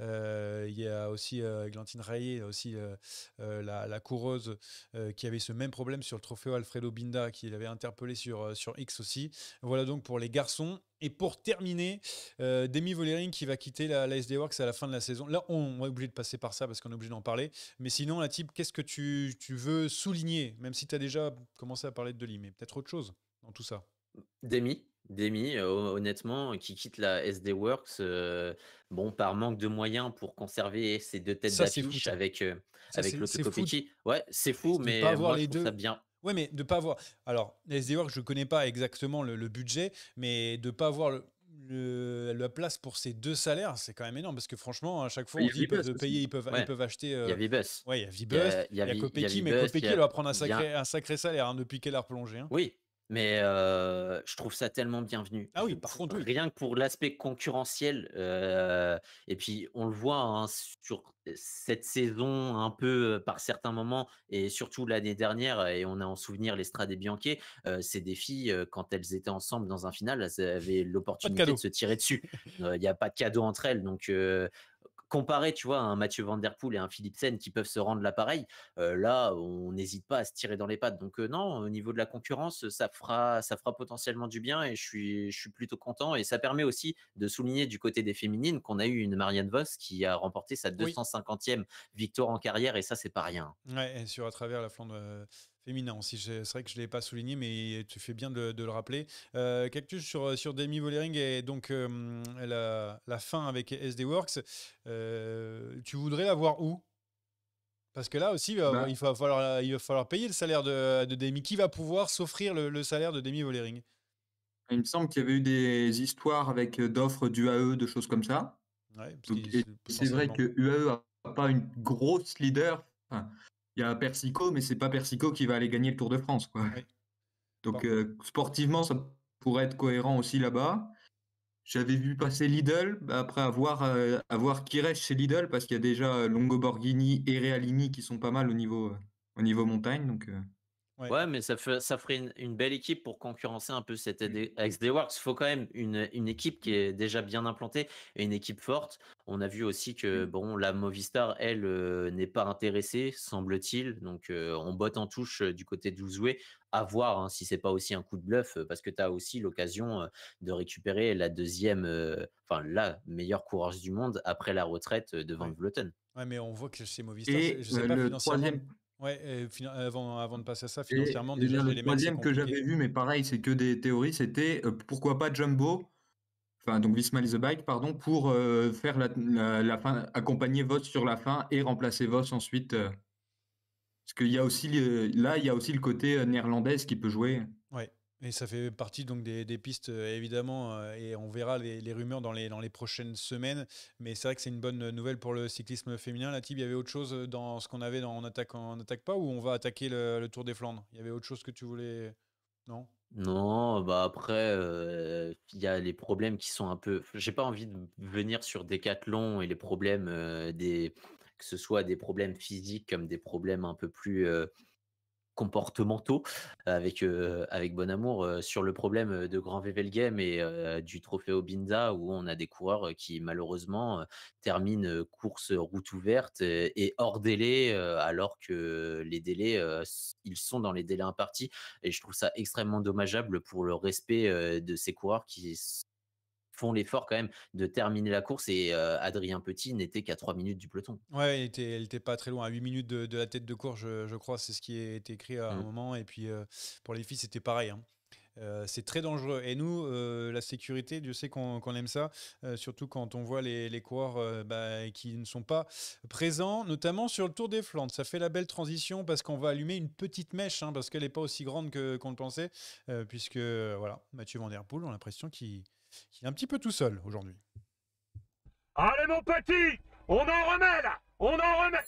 Euh, il y a aussi euh, Glantine Rayet, aussi la, coureuse qui avait ce même problème sur le trophée Alfredo Binda qui l'avait interpellé sur, sur X aussi. Voilà donc pour les garçons. Et pour terminer, euh, Demi Volering qui va quitter la, SD Works à la fin de la saison. Là, on, est obligé de passer par ça parce qu'on est obligé d'en parler. Mais sinon, la type, qu'est-ce que tu, veux souligner, même si tu as déjà commencé à parler de Deli, mais peut-être autre chose dans tout ça Demi, Demi, euh, honnêtement, qui quitte la SD Works, euh, bon, par manque de moyens pour conserver ces deux têtes d'affiche avec, avec le Ouais, c'est fou, mais pas les deux. ça bien. Oui, mais de pas voir. Alors, SD Work, je ne connais pas exactement le, budget, mais de pas avoir le, la place pour ces deux salaires, c'est quand même énorme parce que franchement, à chaque fois, on ils peuvent payer, ils peuvent, acheter. Il y a euh, Vibus. Oui, il y a Vibus. Il y a, mais Kopeki, il va prendre un sacré, un sacré salaire hein, depuis qu'elle a replongé. Hein. Oui, mais je trouve ça tellement bienvenu. Ah oui, par contre, Rien que pour l'aspect concurrentiel, et puis on le voit hein, sur cette saison un peu par certains moments, et surtout l'année dernière, et on a en souvenir l'Estrade et Bianchi. ces défis, quand elles étaient ensemble dans un final, elles avaient l'opportunité de, de, se tirer dessus. Il n'y a pas de cadeau entre elles, donc Comparer tu vois, à un Mathieu Van Der et un Philippe Sen qui peuvent se rendre l'appareil, euh, là, on n'hésite pas à se tirer dans les pattes. Donc euh, non, au niveau de la concurrence, ça fera, ça fera potentiellement du bien et je suis, je suis plutôt content. Et ça permet aussi de souligner du côté des féminines qu'on a eu une Marianne Voss qui a remporté sa 250e victoire en carrière et ça, c'est pas rien. Oui, et sur à travers la Flandre euh, Féminin aussi, c'est vrai que je ne l'ai pas souligné, mais tu fais bien de, le rappeler. Euh, Cactus sur, sur Demi Volering et donc euh, la, la, fin avec SD Works, euh, tu voudrais la voir où Parce que là aussi, euh, bah il, va falloir, il va falloir payer le salaire de, Demi. Qui va pouvoir s'offrir le, salaire de Demi Volering Il me semble qu'il y avait eu des histoires avec d'offres d'UAE, de choses comme ça. c'est vrai que UAE n'a pas une grosse leader il y a Persico, mais c'est pas Persico qui va aller gagner le Tour de France. Quoi. Donc euh, sportivement, ça pourrait être cohérent aussi là-bas. J'avais vu passer Lidl, après avoir, euh, avoir qui reste chez Lidl, parce qu'il y a déjà euh, Longoborghini et Realini qui sont pas mal au niveau, au niveau montagne. Donc, Ouais. mais ça, fait, ça ferait une, belle équipe pour concurrencer un peu cette XD mmh. Works. Il faut quand même une, équipe qui est déjà bien implantée et une équipe forte. On a vu aussi que mmh. bon, la Movistar, elle, euh, n'est pas intéressée, semble-t-il. Donc, euh, on botte en touche euh, du côté d'Ouzoué. À voir si hein, si c'est pas aussi un coup de bluff, parce que tu as aussi l'occasion de récupérer la deuxième, enfin, la meilleure courage du monde après la retraite de Van Vleuten. Ouais, mais on voit que chez Movistar, et je sais pas le financièrement. Ouais, avant, de passer à ça, financièrement, déjà, le troisième que j'avais vu, mais pareil, c'est que des théories, c'était euh, pourquoi pas Jumbo, enfin donc Visma a Bike, pardon, pour euh, faire la, la, fin, accompagner Voss sur la fin et remplacer Voss ensuite. Euh. parce qu'il y a aussi là, il y a aussi le côté néerlandais qui peut jouer. Ouais. Et ça fait partie donc des, pistes euh, évidemment euh, et on verra les, rumeurs dans les, dans les prochaines semaines. Mais c'est vrai que c'est une bonne nouvelle pour le cyclisme féminin. La Tib, il y avait autre chose dans ce qu'on avait dans On attaque, on attaque pas ou on va attaquer le, Tour des Flandres Il y avait autre chose que tu voulais Non non, bah après, euh, il y a les problèmes qui sont un peu. J'ai pas envie de venir sur Decathlon et les problèmes des, que ce soit des problèmes physiques comme des problèmes un peu plus comportementaux avec, avec bon amour sur le problème de Grand Vével Game et du trophée Obinda où on a des coureurs qui malheureusement terminent course route ouverte et, hors délai alors que les délais, ils sont dans les délais impartis et je trouve ça extrêmement dommageable pour le respect de ces coureurs qui font l'effort quand même de terminer la course et Adrien Petit n'était qu'à 3 minutes du peloton. Ouais, elle était, était pas très loin, à 8 minutes de, la tête de course, je, crois, c'est ce qui est écrit à un mmh. moment. Et puis pour les filles, c'était pareil. Hein. c'est très dangereux. Et nous, la sécurité, Dieu sait qu'on aime ça, surtout quand on voit les, les coureurs bah, qui ne sont pas présents, notamment sur le Tour des Flandres. Ça fait la belle transition parce qu'on va allumer une petite mèche, hein, parce qu'elle n'est pas aussi grande qu'on le pensait, puisque voilà, Mathieu Van Der Poel, on a l'impression qu'il qui est un petit peu tout seul aujourd'hui. Allez mon petit, on en remet là, on en remet.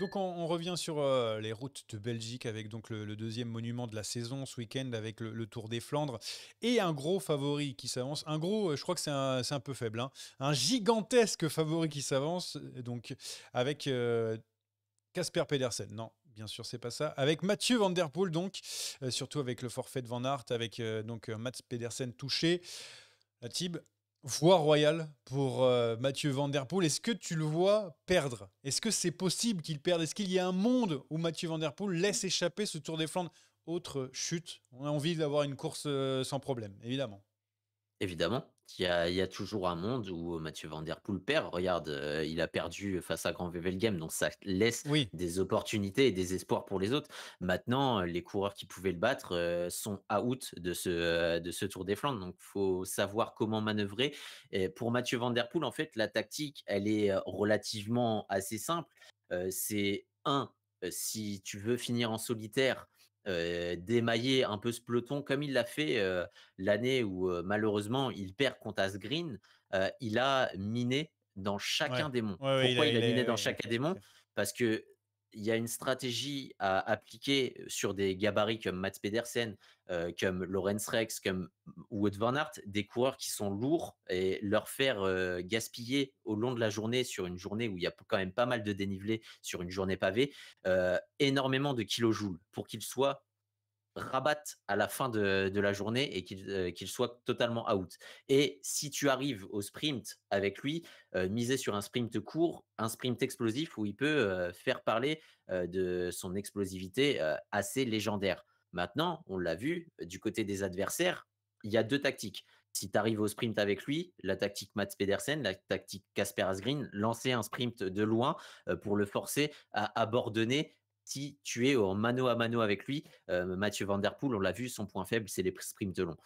Donc on, revient sur euh, les routes de Belgique avec donc le, deuxième monument de la saison ce week-end avec le, Tour des Flandres et un gros favori qui s'avance. Un gros, euh, je crois que c'est un, un, peu faible, hein. un gigantesque favori qui s'avance euh, donc avec Casper Pedersen. Non, bien sûr, c'est pas ça. Avec Mathieu Van Der Poel, donc, surtout avec le forfait de Van Aert, avec donc Mats Pedersen touché. Tib, voie royale pour euh, Mathieu Van Der Poel. Est-ce que tu le vois perdre Est-ce que c'est possible qu'il perde Est-ce qu'il y a un monde où Mathieu Van Der Poel laisse échapper ce Tour des Flandres Autre chute. On a envie d'avoir une course euh, sans problème, évidemment. Évidemment il y, a, toujours un monde où Mathieu Van Der Poel perd. Regarde, il a perdu face à Grand Game, donc ça laisse des opportunités et des espoirs pour les autres. Maintenant, les coureurs qui pouvaient le battre sont out de ce, de ce Tour des Flandres, donc faut savoir comment manœuvrer. pour Mathieu Van Der Poel, en fait, la tactique, elle est relativement assez simple. C'est un, si tu veux finir en solitaire, euh, d'émailler un peu ce peloton comme il l'a fait euh, l'année où euh, malheureusement il perd contre Asgreen, il a miné dans chacun des monts. Pourquoi il a miné dans chacun des monts Parce que il y a une stratégie à appliquer sur des gabarits comme Mats Pedersen, comme Lorenz Rex, comme Wood Van Aert, des coureurs qui sont lourds et leur faire gaspiller au long de la journée sur une journée où il y a quand même pas mal de dénivelé sur une journée pavée, énormément de kilojoules pour qu'ils soient rabattent à la fin de, la journée et qu'il euh, soit totalement out. Et si tu arrives au sprint avec lui, euh, miser sur un sprint court, un sprint explosif où il peut euh, faire parler de son explosivité assez légendaire. Maintenant, on l'a vu, du côté des adversaires, il y a deux tactiques. Si tu arrives au sprint avec lui, la tactique Matt Pedersen, la tactique Casper Asgreen, lancer un sprint de loin pour le forcer à abandonner si tu es en mano à mano avec lui, euh, Mathieu Van Der Poel, on l'a vu, son point faible, c'est les sprints de long.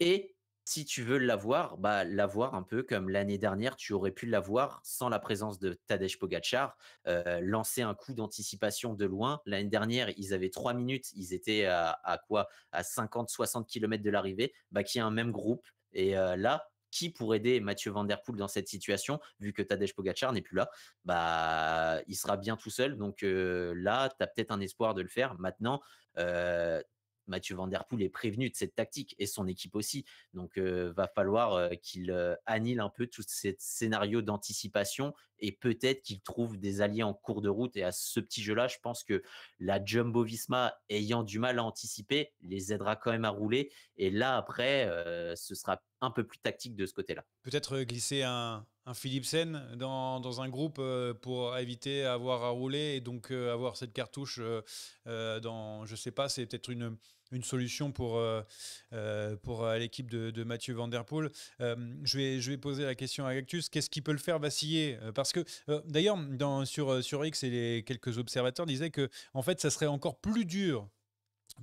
Et si tu veux l'avoir, bah, l'avoir un peu comme l'année dernière, tu aurais pu l'avoir sans la présence de Tadej Pogacar, euh, lancer un coup d'anticipation de loin. L'année dernière, ils avaient trois minutes, ils étaient à, quoi À 50, 60 km de l'arrivée, bah, qui est un même groupe. Et euh, là, qui pour aider Mathieu Van dans cette situation, vu que Tadej Pogacar n'est plus là, bah, il sera bien tout seul. Donc euh, là, tu as peut-être un espoir de le faire. Maintenant, euh, Mathieu Van Der est prévenu de cette tactique et son équipe aussi. Donc, euh, va falloir euh, qu'il euh, annule un peu tout ce scénario d'anticipation et peut-être qu'il trouve des alliés en cours de route. Et à ce petit jeu-là, je pense que la Jumbo Visma, ayant du mal à anticiper, les aidera quand même à rouler. Et là, après, ce sera un peu plus tactique de ce côté-là. Peut-être glisser un, un Philipsen dans, dans, un groupe pour éviter avoir à rouler et donc avoir cette cartouche dans, je sais pas, c'est peut-être une, une solution pour, euh, euh, pour euh, l'équipe de, Mathieu Van Der Poel. je, vais, je vais poser la question à Cactus. Qu'est-ce qui peut le faire vaciller Parce que, d'ailleurs, sur, sur X, et les, quelques observateurs disaient que, en fait, ça serait encore plus dur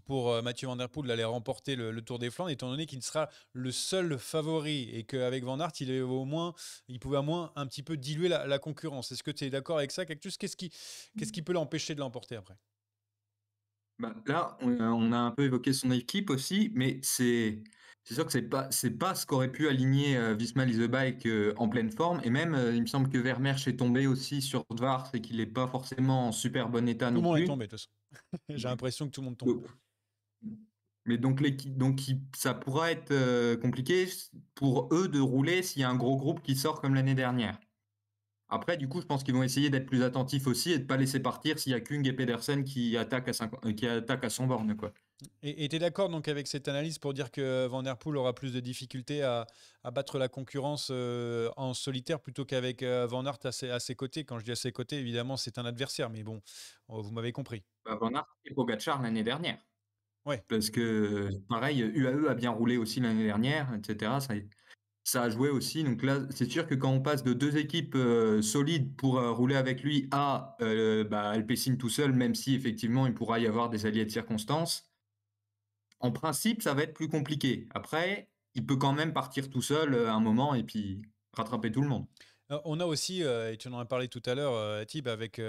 pour Mathieu Van Der Poel d'aller remporter le, Tour des Flandres, étant donné qu'il sera le seul favori et qu'avec Van Aert, il, est au moins, il pouvait au moins un petit peu diluer la, concurrence. Est-ce que tu es d'accord avec ça, Cactus Qu'est-ce qui, qu'est-ce qui peut l'empêcher de l'emporter après bah, là, mmh. on a, un peu évoqué son équipe aussi, mais c'est sûr que c'est pas pas ce qu'aurait pu aligner euh, Visma The euh, Bike en pleine forme. Et même, euh, il me semble que Vermeersch est tombé aussi sur Dvars et qu'il n'est pas forcément en super bon état non plus. Tout le monde est tombé, de toute façon. J'ai l'impression que tout le monde tombe. Mais donc, l'équipe, donc ça pourrait être euh, compliqué pour eux de rouler s'il y a un gros groupe qui sort comme l'année dernière. Après, du coup, je pense qu'ils vont essayer d'être plus attentifs aussi et de ne pas laisser partir s'il y a Kung et Pedersen qui attaquent à, 50, euh, qui attaque à son borne Quoi. Et tu es d'accord donc avec cette analyse pour dire que Van Der Poel aura plus de difficultés à, battre la concurrence euh, en solitaire plutôt qu'avec euh, Van Aert à ses, côtés Quand je dis à ses côtés, évidemment, c'est un adversaire, mais bon, oh, vous m'avez compris. Bah, Van Aert et Pogacar l'année dernière. Ouais. Parce que, pareil, UAE a bien roulé aussi l'année dernière, etc. Ça, ça a joué aussi. Donc là, c'est sûr que quand on passe de deux équipes euh, solides pour euh, rouler avec lui à euh, bah, Alpecin tout seul, même si effectivement il pourra y avoir des alliés de circonstance, en principe, ça va être plus compliqué. Après, il peut quand même partir tout seul à un moment et puis rattraper tout le monde. On a aussi, et tu en as parlé tout à l'heure, avec,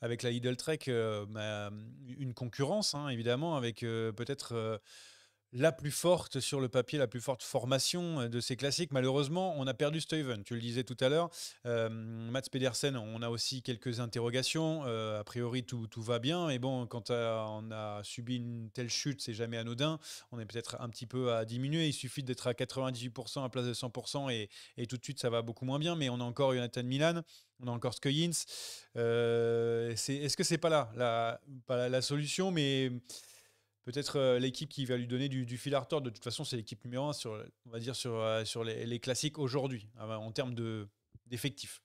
avec la Lidl Trek, bah, une concurrence, hein, évidemment, avec peut-être la plus forte sur le papier, la plus forte formation euh, de ces classiques. Malheureusement, on a perdu Steven. tu le disais tout à l'heure. Euh, Mats Pedersen, on a aussi quelques interrogations. Euh, a priori, tout, va bien. mais bon, quand on a subi une telle chute, c'est jamais anodin. On est peut-être un petit peu à diminuer. Il suffit d'être à 98% à place de 100% et, tout de suite, ça va beaucoup moins bien. Mais on a encore Jonathan Milan. On a encore Skoyins. Est-ce que c'est pas là la, la solution Mais peut-être euh, l'équipe qui va lui donner du, fil à retordre. De toute façon, c'est l'équipe numéro un sur, on va dire, sur, euh, les, classiques aujourd'hui, hein, bah, en termes de, d'effectifs.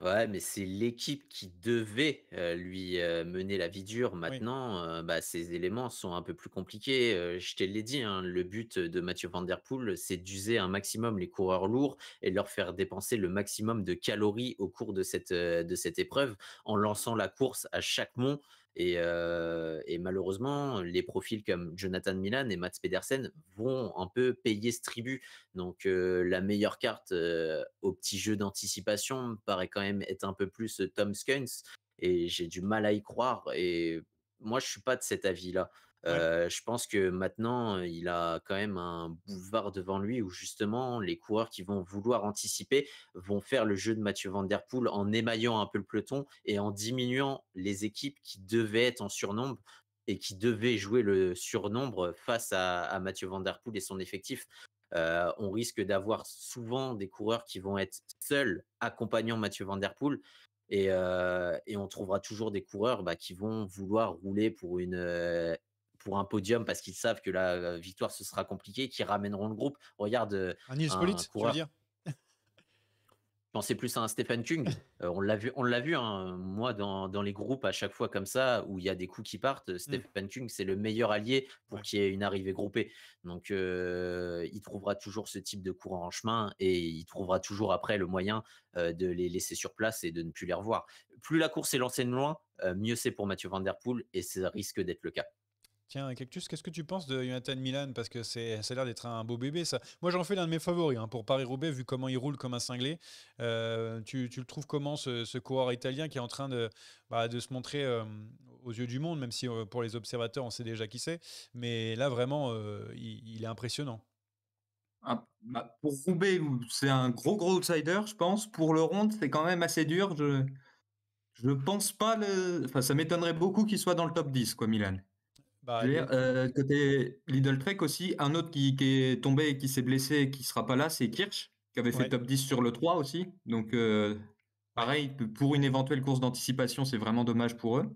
Ouais, mais c'est l'équipe qui devait euh, lui mener la vie dure. Maintenant, bah, ces éléments sont un peu plus compliqués. je te l'ai dit, hein, le but de Mathieu Van Der Poel, c'est d'user un maximum les coureurs lourds et leur faire dépenser le maximum de calories au cours de cette épreuve en lançant la course à chaque mont. Et, malheureusement, les profils comme Jonathan Milan et Mats Pedersen vont un peu payer ce tribut. Donc la meilleure carte au petit jeu d'anticipation paraît quand même être un peu plus Tom Skins Et j'ai du mal à y croire. Et moi, je suis pas de cet avis-là je pense que maintenant, il a quand même un boulevard devant lui où justement les coureurs qui vont vouloir anticiper vont faire le jeu de Mathieu Van Der Poel en émaillant un peu le peloton et en diminuant les équipes qui devaient être en surnombre et qui devaient jouer le surnombre face à, Mathieu Van Der Poel et son effectif. on risque d'avoir souvent des coureurs qui vont être seuls accompagnant Mathieu Van Der Poel. Et, on trouvera toujours des coureurs bah, qui vont vouloir rouler pour une pour un podium parce qu'ils savent que la victoire ce sera compliqué, qu'ils ramèneront le groupe. Regarde, euh, un Nils polit, dire Pensez plus à un Stephen King. Euh, on l'a vu, on l'a vu hein, moi, dans, les groupes à chaque fois comme ça, où il y a des coups qui partent, euh, mmh. Stephen King, c'est le meilleur allié pour qu'il y ait une arrivée groupée. Donc, il trouvera toujours ce type de courant en chemin et il trouvera toujours après le moyen de les laisser sur place et de ne plus les revoir. Plus la course est lancée de loin, mieux c'est pour Mathieu Van Der Poel et ça risque d'être le cas. Tiens, Cactus, qu'est-ce que tu penses de Jonathan Milan Parce que c'est, ça a l'air d'être un beau bébé, ça. Moi, j'en fais l'un de mes favoris hein, pour Paris-Roubaix, vu comment il roule comme un cinglé. Euh, tu, le trouves comment, ce, ce, coureur italien qui est en train de, bah, de se montrer euh, aux yeux du monde, même si euh, pour les observateurs, on sait déjà qui c'est. Mais là, vraiment, il, est impressionnant. Ah, bah, pour Roubaix, c'est un gros, gros outsider, je pense. Pour le Ronde, c'est quand même assez dur. Je ne pense pas. Le... ça m'étonnerait beaucoup qu'il soit dans le top 10, quoi, Milan. Bah, euh, côté Lidl Trek aussi, un autre qui, est tombé et qui s'est blessé et qui sera pas là, c'est Kirsch, qui avait fait top 10 sur le 3 aussi. Donc, euh, pareil, pour une éventuelle course d'anticipation, c'est vraiment dommage pour eux.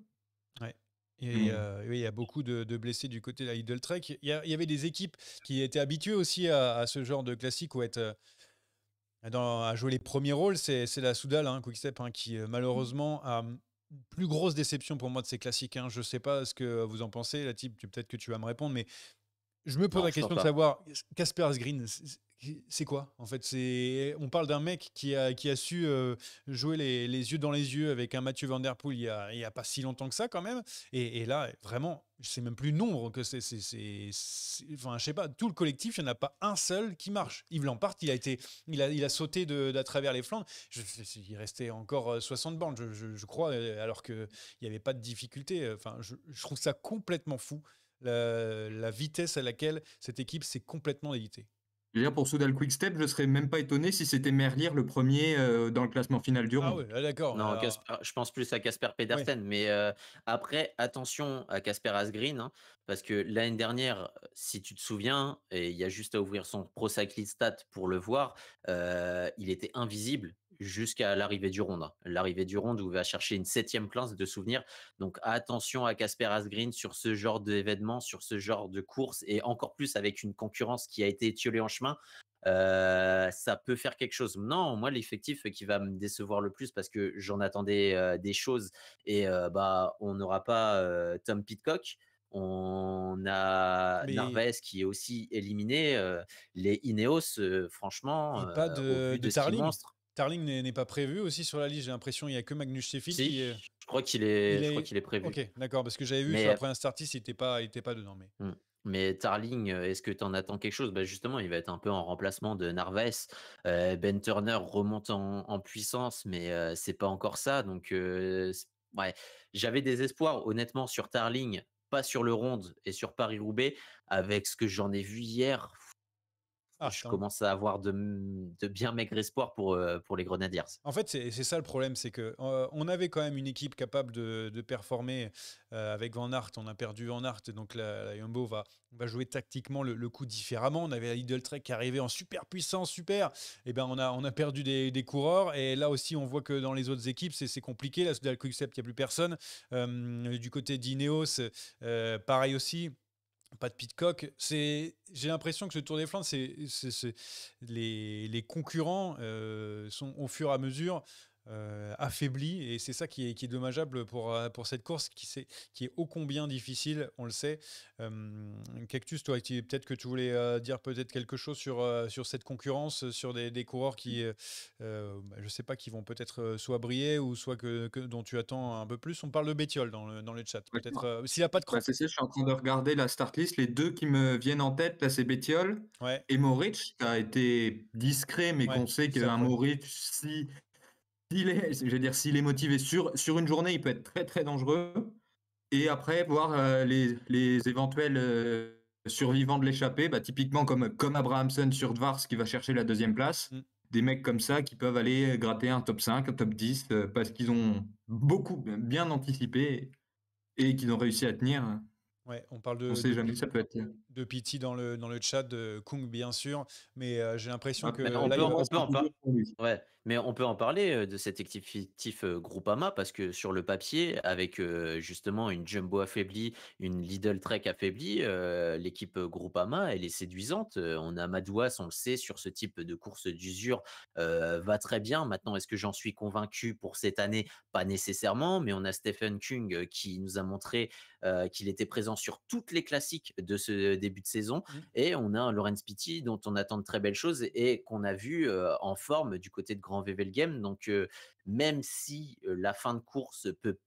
Et euh, oui, il y a beaucoup de, blessés du côté de la Lidl Trek. Il y, avait des équipes qui étaient habituées aussi à, ce genre de classique où être. Dans, à jouer les premiers rôles, c'est la Soudal, hein, Quickstep, hein, qui mmh. malheureusement a, plus grosse déception pour moi de ces classiques. Je hein. Je sais pas ce que vous en pensez, la type, peut-être que tu vas me répondre, mais je me pose la question de savoir, Casper Green, c'est quoi en fait C'est on parle d'un mec qui a qui a su euh, jouer les, les, yeux dans les yeux avec un Mathieu Van Der Poel il y a, a pas si longtemps que ça quand même. Et, et là vraiment, c'est même plus nombreux nombre que c'est. Enfin je sais pas. Tout le collectif, il n'y en a pas un seul qui marche. Yves Lampart, il a été, il a il a sauté de, à travers les flancs. il restait encore 60 euh, bandes, je, je, crois, euh, alors que il n'y avait pas de difficulté. Enfin je, je trouve ça complètement fou la, vitesse à laquelle cette équipe s'est complètement évitée D'ailleurs, pour Soudal Step, je ne serais même pas étonné si c'était Merlier le premier euh, dans le classement final du ah round. Ah oui, d'accord. Non, je pense plus à Casper Pedersen. Mais euh, après, attention à Casper Asgreen. Hein. Parce que l'année dernière, si tu te souviens, et il y a juste à ouvrir son Pro Cycling Stat pour le voir, euh, il était invisible jusqu'à l'arrivée du Ronde. L'arrivée du Ronde où il va chercher une septième place de souvenir. Donc attention à Casper Asgreen sur ce genre d'événement, sur ce genre de course, et encore plus avec une concurrence qui a été étiolée en chemin. Euh, ça peut faire quelque chose. Non, moi l'effectif qui va me décevoir le plus parce que j'en attendais euh, des choses et bah on n'aura pas Tom Pitcock. On a Narves qui est aussi éliminé. les Ineos, franchement, pas de, Tarling. Tarling n'est pas prévu aussi sur la liste. J'ai l'impression il y a que Magnus Sheffield. qui est... Je crois qu'il est, prévu. Ok, d'accord, parce que j'avais vu après sur la il n'était pas, pas dedans. Mais, mmh. Tarling, est-ce que tu en attends quelque chose bah, Justement, il va être un peu en remplacement de Narves. ben Turner remonte en, puissance, mais c'est pas encore ça. Donc, ouais, j'avais des espoirs, honnêtement, sur Tarling pas sur le ronde et sur Paris-Roubaix, avec ce que j'en ai vu hier, ah, je commence à avoir de, bien maigres espoirs pour, euh, pour les Grenadiers. En fait, c'est ça le problème, c'est qu'on euh, avait quand même une équipe capable de, performer euh, avec Van Aert. On a perdu Van Aert, donc la, la Jumbo va, jouer tactiquement le, coup différemment. On avait Lidl Trek qui arrivait en super puissance, super. Et eh ben on a, on a perdu des, coureurs. Et là aussi, on voit que dans les autres équipes, c'est compliqué. Là, Soudal Quickstep, il n'y a plus personne. du côté d'Ineos, pareil aussi pas de Pitcock. C'est, j'ai l'impression que ce Tour des Flandres, c'est, les, les, concurrents euh, sont au fur et à mesure euh, affaibli et c'est ça qui est, qui est, dommageable pour, euh, pour cette course qui, est, qui est ô combien difficile, on le sait. Euh, Cactus, toi, peut-être que tu voulais dire peut-être quelque chose sur, sur cette concurrence, sur des, des coureurs qui, bah, je sais pas, qui vont peut-être soit briller ou soit que, dont tu attends un peu plus. On parle de Bétiol dans le, chat, peut-être. S'il a pas de bah, je suis en train de regarder la start list. Les deux qui me viennent en tête, là, c'est Bétiol et Moritz, qui a été discret, mais qu'on sait qu'il a un Moritz, si s'il est, dire, s'il est motivé sur, sur une journée, il peut être très très dangereux. Et après, voir euh, les, les, éventuels euh, survivants de l'échappée, bah, typiquement comme, comme Abrahamson sur Dvars qui va chercher la deuxième place. Mm. Des mecs comme ça qui peuvent aller euh, gratter un top 5, un top 10, parce qu'ils ont beaucoup bien anticipé et qu'ils ont réussi à tenir. Ouais, on parle de, on sait jamais, ça peut être. de Pity dans le, dans le chat, de Kung bien sûr, mais j'ai l'impression ah, que... on peut, mais on peut en parler de cet effectif Groupama parce que sur le papier, avec justement une Jumbo affaiblie, une Lidl Trek affaiblie, l'équipe Groupama, elle est séduisante. On a Madouas, on le sait, sur ce type de course d'usure, va très bien. Maintenant, est-ce que j'en suis convaincu pour cette année Pas nécessairement, mais on a Stephen Kung qui nous a montré qu'il était présent sur toutes les classiques de ce début de saison. Mmh. Et on a Lorenz Pitti dont on attend de très belles choses et qu'on a vu en forme du côté de Grand en le game. Donc, euh, même si la fin de course peut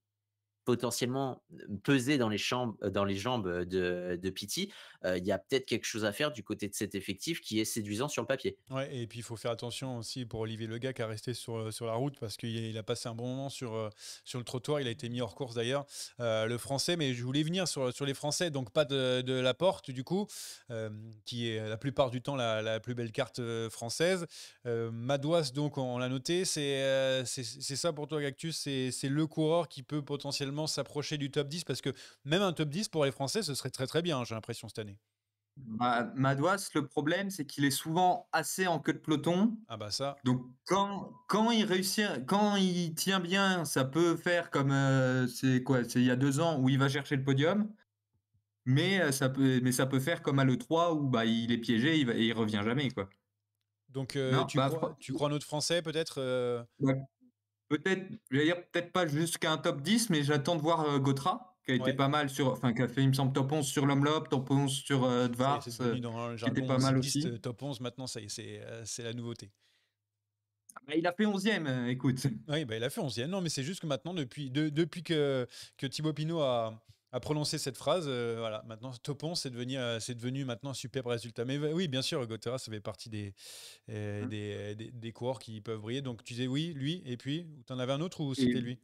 potentiellement peser dans les, chambres, dans les jambes de, de Pity, il y a peut-être quelque chose à faire du côté de cet effectif qui est séduisant sur le papier. Ouais, et puis il faut faire attention aussi pour Olivier Lega qui a resté sur, sur la route parce qu'il a passé un bon moment sur, sur le trottoir, il a été mis hors course d'ailleurs, le français, mais je voulais venir sur, sur les français, donc pas de, la porte du coup, qui est la plupart du temps la, la plus belle carte française. Madouas, donc on, l'a noté, c'est c'est ça pour toi Cactus, c'est le coureur qui peut potentiellement s'approcher du top 10 Parce que même un top 10 pour les Français, ce serait très très bien, j'ai l'impression, cette année. Bah, Madouas, le problème, c'est qu'il est souvent assez en queue de peloton. Ah bah ça. Donc quand, il réussit, quand il tient bien, ça peut faire comme euh, c'est quoi, c'est il y a deux ans où il va chercher le podium. Mais euh, ça peut, mais ça peut faire comme à le 3 où bah il est piégé, il et il revient jamais quoi. Donc euh, bah, tu, crois, tu, notre français peut-être Peut-être, peut-être pas jusqu'à un top 10, mais j'attends de voir euh, Gotra, qui a été pas mal sur, enfin, qui a fait, il me semble, top 11 sur Lomlop, top 11 sur euh, C'est euh, pas mal aussi. top 11, maintenant, euh, c'est la nouveauté. Ah bah, il a fait 11e, écoute. Oui, bah, il a fait 11e. Non, mais c'est juste que maintenant, depuis, depuis que, que Thibaut Pinot a, à prononcer cette phrase. Euh, voilà, maintenant, Topon, c'est devenu, euh, devenu maintenant un superbe résultat. Mais oui, bien sûr, Gotera, ça fait partie euh, mmh. des, des, coureurs qui peuvent briller. Donc, tu disais oui, lui, et puis, tu en avais un autre ou c'était lui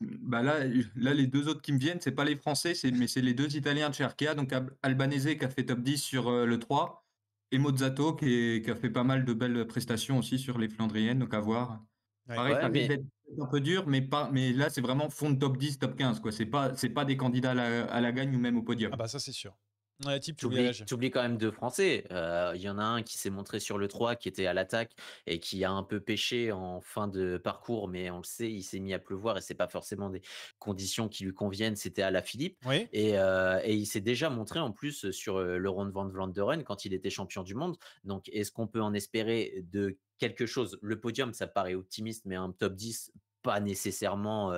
bah là, là, les deux autres qui me viennent, c'est pas les Français, c'est, mais c'est les deux Italiens de Cherkia, donc Albanese qui a fait top 10 sur le 3, et Mozzato qui, a fait pas mal de belles prestations aussi sur les Flandriennes, donc à voir un peu dur, mais, pas, mais là, c'est vraiment fond de top 10, top 15. Ce C'est pas, pas des candidats à la, à la gagne ou même au podium. Ah, bah ça, c'est sûr. Ouais, tu oublies, quand même deux Français. Euh, il y en a un qui s'est montré sur le 3, qui était à l'attaque et qui a un peu pêché en fin de parcours, mais on le sait, il s'est mis à pleuvoir et c'est pas forcément des conditions qui lui conviennent. C'était à la Philippe. Euh, et, il s'est déjà montré en plus sur euh, le Ronde Van Vlaanderen quand il était champion du monde. Donc, est-ce qu'on peut en espérer de quelque chose Le podium, ça paraît optimiste, mais un top 10 pas nécessairement,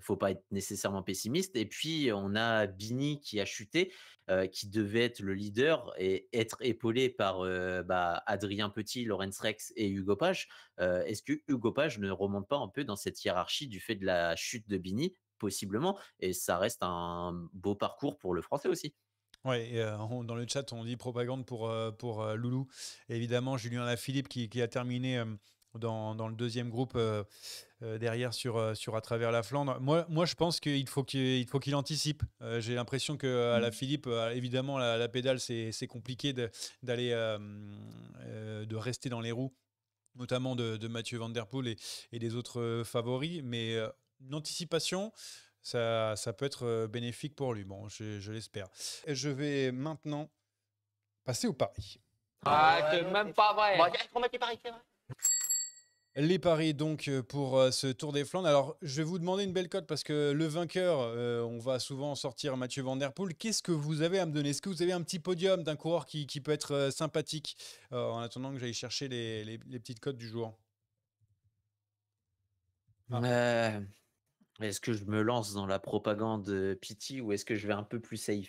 faut pas être nécessairement pessimiste. Et puis on a Bini qui a chuté, euh, qui devait être le leader et être épaulé par euh, bah, Adrien Petit, Lorenz Rex et Hugo Page. Euh, est-ce que Hugo Page ne remonte pas un peu dans cette hiérarchie du fait de la chute de Bini possiblement. Et ça reste un beau parcours pour le français aussi. Oui, dans le chat, on dit propagande pour, pour Loulou. évidemment, Julien Lafilippe qui, qui a terminé dans, le deuxième groupe euh, euh, derrière sur, euh, sur à travers la Flandre. Moi, moi je pense qu'il faut qu'il faut qu'il anticipe. J'ai l'impression que à la mm. Philippe, évidemment, la, la pédale, c'est compliqué d'aller de, rester dans les roues, notamment de, Mathieu Van Der Poel et, des autres favoris. Mais une anticipation. Ça, ça peut être bénéfique pour lui, bon, je, l'espère. Je vais maintenant passer au pari. Ah, même pas vrai. Bon, on met paris, c'est vrai. Les paris donc euh, pour euh, ce Tour des Flandres. Alors je vais vous demander une belle cote parce que le vainqueur, euh, on va souvent sortir Mathieu Van Der Poel. Qu'est-ce que vous avez à me donner Est-ce que vous avez un petit podium d'un coureur qui, peut être sympathique en attendant que j'aille chercher les, petites cotes du jour ah. Est-ce que je me lance dans la propagande Pity ou est-ce que je vais un peu plus safe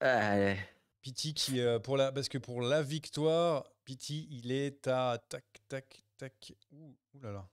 Ah Pity qui pour la parce que pour la victoire Pity il est à tac tac là là.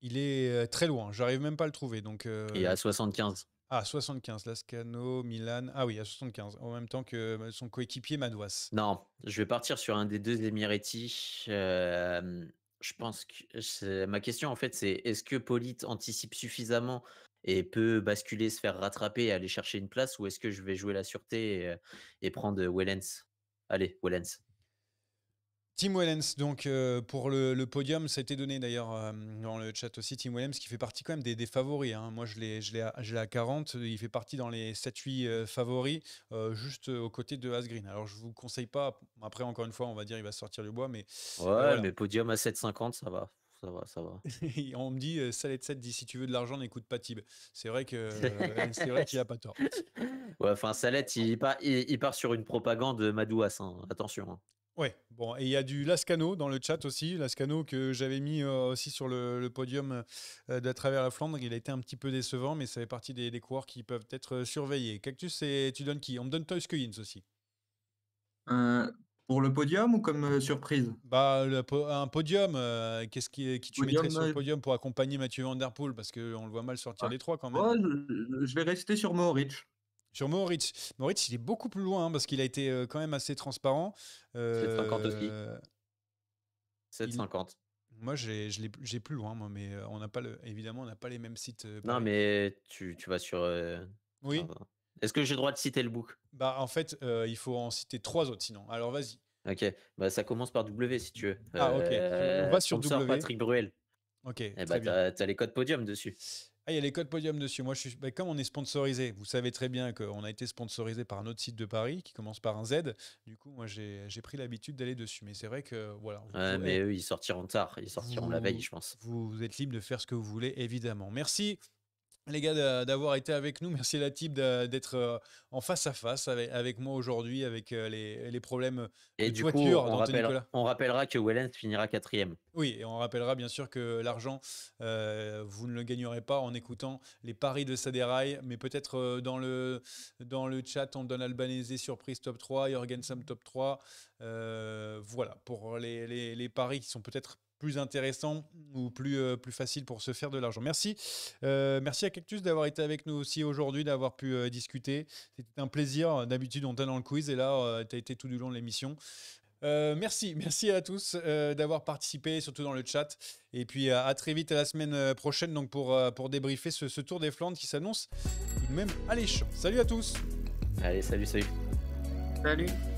Il est euh, très loin, j'arrive même pas à le trouver. Donc, euh... à 75. Ah, 75, Lascano, Milan. Ah oui, à 75, en même temps que euh, son coéquipier Madouas. Non, je vais partir sur un des deux Emireti. Euh, je pense que ma question, en fait, c'est est-ce que Polite anticipe suffisamment et peut basculer, se faire rattraper et aller chercher une place ou est-ce que je vais jouer la sûreté et, et prendre Wellens Allez, Wellens. Tim Wellens, donc euh, pour le, podium, ça a été donné d'ailleurs euh, dans le chat aussi, Tim Wellens qui fait partie quand même des, favoris. Hein. Moi, je l'ai, à, 40, il fait partie dans les 7-8 euh, favoris, juste aux côtés de Asgreen. Alors, je ne vous conseille pas, après, encore une fois, on va dire il va sortir du bois, mais... Ouais, mais podium à 7,50, ça va. Ça va, ça va. on me dit, salet 7 dit si tu veux de l'argent, n'écoute pas Tib. C'est vrai que c'est vrai qu'il a pas tort. enfin, Salette, il part, sur une propagande Madouas, hein. Attention. Hein. Ouais, bon, et il y a du Lascano dans le chat aussi. Lascano que j'avais mis euh, aussi sur le, podium euh, de travers la Flandre. Il a été un petit peu décevant, mais ça fait partie des, des coureurs qui peuvent être euh, surveillés. Cactus, tu donnes qui On me donne Toys aussi. Euh, pour le podium ou comme surprise bah, Un podium. Qu'est-ce qui, qui tu mettrais sur le podium pour accompagner Mathieu Van Der Poel Parce qu'on le voit mal sortir ah, les trois quand oh, même. Oh, je, vais rester sur Mohoric. Sur Moritz. Moritz, il est beaucoup plus loin hein, parce qu'il a été euh, quand même assez transparent. 7,50 euh, moi 7,50. Moi, j'ai plus loin, mais euh, on n'a pas évidemment, on n'a pas les mêmes sites. non, mais tu, vas sur. Oui. Est-ce que j'ai le droit de citer le book Bah, en fait, il faut en citer trois autres sinon. Alors, vas-y. Ok, bah, ça commence par W si tu veux. Ah, ok. on va sur W. Patrick Bruel. Ok. Et eh bah, t'as les codes podium dessus. Ah, il y a les codes podium dessus. Moi, je ben, comme on est sponsorisé, vous savez très bien qu'on a été sponsorisé par un autre site de Paris qui commence par un Z. Du coup, moi, j'ai pris l'habitude d'aller dessus. Mais c'est vrai que voilà. mais eux, ils sortiront tard. Ils sortiront la veille, je pense. vous êtes libre de faire ce que vous voulez, évidemment. Merci les gars, d'avoir été avec nous. Merci la type d'être euh, en face à face avec, moi aujourd'hui, avec euh, les, problèmes et de euh, du voiture coup, on, rappellera, on, rappellera que Wellens finira quatrième. Oui, et on rappellera bien sûr que l'argent, vous ne le gagnerez pas en écoutant les paris de Saderaï. mais peut-être dans, le, dans le chat, on donne Albanese surprise top 3, Jorgensen top 3. voilà, pour les, les, les, paris qui sont peut-être plus intéressant ou plus, euh, plus facile pour se faire de l'argent. Merci. Euh, merci à Cactus d'avoir été avec nous aussi aujourd'hui, d'avoir pu euh, discuter. c'est un plaisir. D'habitude, on t'a dans le quiz et là, tu as été tout du long de l'émission. merci, merci à tous d'avoir participé, surtout dans le chat. Et puis à, très vite à la semaine prochaine donc pour, pour débriefer ce, Tour des Flandres qui s'annonce même à même Salut à tous. Allez, salut, salut. Salut.